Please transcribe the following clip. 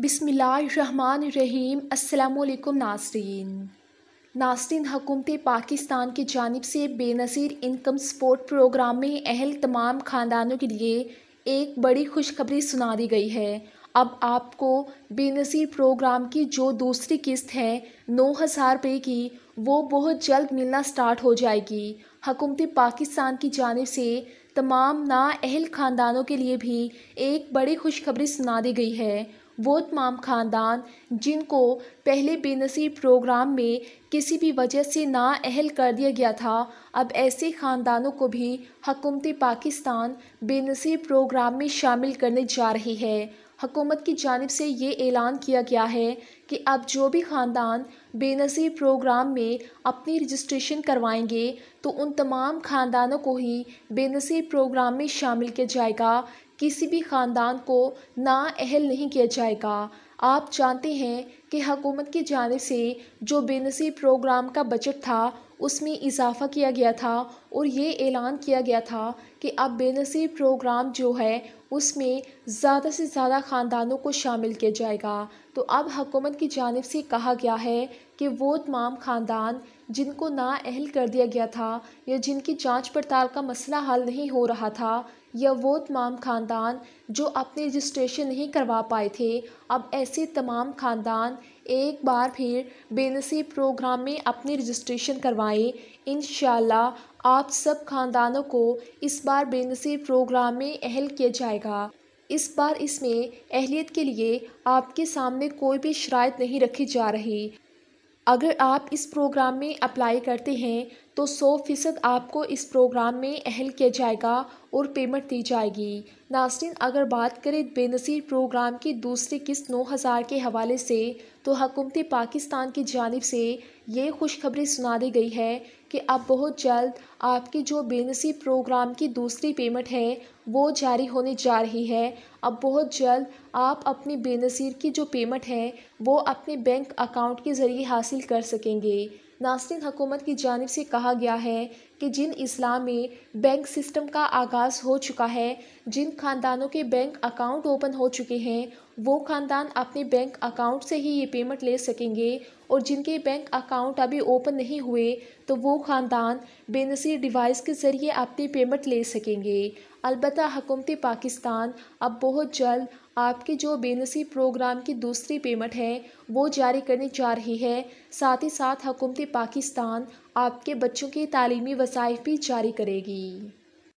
बिसमीम अल्लाम नासरीन नास्रीन हकूमत पाकिस्तान की जानब से बेनज़ीर इनकम सपोर्ट प्रोग्राम में अहल तमाम ख़ानदानों के लिए एक बड़ी खुशखबरी सुना दी गई है अब आपको बेनज़ीर प्रोग्राम की जो दूसरी किस्त है नौ हज़ार रुपये की वो बहुत जल्द मिलना स्टार्ट हो जाएगी हकूमत पाकिस्तान की जानब से तमाम नाअहल ख़ानदानों के लिए भी एक बड़ी खुशखबरी सुना दी गई है वो तमाम ख़ानदान जिनको पहले बेनसीब प्रोग्राम में किसी भी वजह से नाअहल कर दिया गया था अब ऐसे ख़ानदानों को भी हकूमत पाकिस्तान बेनसीब प्रोग्राम में शामिल करने जा रही है हकूमत की जानब से ये ऐलान किया गया है कि अब जो भी ख़ानदान बेनसीब प्रोग्राम में अपनी रजिस्ट्रेशन करवाएंगे तो उन तमाम ख़ानदानों को ही बेनसीब प्रोग्राम में शामिल किया जाएगा किसी भी ख़ानदान को नाअहल नहीं किया जाएगा आप जानते हैं कि हकूमत की जानब से जो बेनसीब प्रोग्राम का बजट था उसमें इजाफ़ा किया गया था और ये ऐलान किया गया था कि अब बेनसीब प्रोग्राम जो है उसमें ज़्यादा से ज़्यादा ख़ानदानों को शामिल किया जाएगा तो अब हकूमत की जानब से कहा गया है कि वो तमाम ख़ानदान जिनको नाअहल कर दिया गया था या जिनकी जांच पड़ताल का मसला हल नहीं हो रहा था या वो तमाम ख़ानदान जो अपनी रजिस्ट्रेशन नहीं करवा पाए थे अब ऐसे तमाम ख़ानदान एक बार फिर बेनसी प्रोग्राम में अपनी रजिस्ट्रेशन करवाएं इन आप सब ख़ानदानों को इस बार बेनसी प्रोग्राम में अहल किया जाएगा इस बार इसमें अहलियत के लिए आपके सामने कोई भी शरात नहीं रखी जा रही अगर आप इस प्रोग्राम में अप्लाई करते हैं तो सौ फ़ीसद आपको इस प्रोग्राम में अहल किया जाएगा और पेमेंट दी जाएगी नासरीन अगर बात करें बेनसीर प्रोग्राम की दूसरी किस्त नौ हज़ार के हवाले से तो हकूमती पाकिस्तान की जानब से ये खुशखबरी सुना दी गई है कि अब बहुत जल्द आपकी जो बेनसी प्रोग्राम की दूसरी पेमेंट है वो जारी होने जा रही है अब बहुत जल्द आप अपनी बेनसीर की जो पेमेंट है वो अपने बैंक अकाउंट के ज़रिए हासिल कर सकेंगे नासरिन हकूमत की जानब से कहा गया है कि जिन इस्लाम में बैंक सिस्टम का आगाज़ हो चुका है जिन ख़ानदानों के बैंक अकाउंट ओपन हो चुके हैं वो ख़ानदान अपने बैंक अकाउंट से ही ये पेमेंट ले सकेंगे और जिनके बैंक अकाउंट अभी ओपन नहीं हुए तो वो ख़ानदान बेनसीर डिवाइस के ज़रिए अपनी पेमेंट ले सकेंगे अलबत् हकूमत पाकिस्तान अब बहुत जल्द आपके जो बेनसी प्रोग्राम की दूसरी पेमेंट है वो जारी करने जा रही है साथ ही साथ हुकूमत पाकिस्तान आपके बच्चों के तालीमी वसाइफ भी जारी करेगी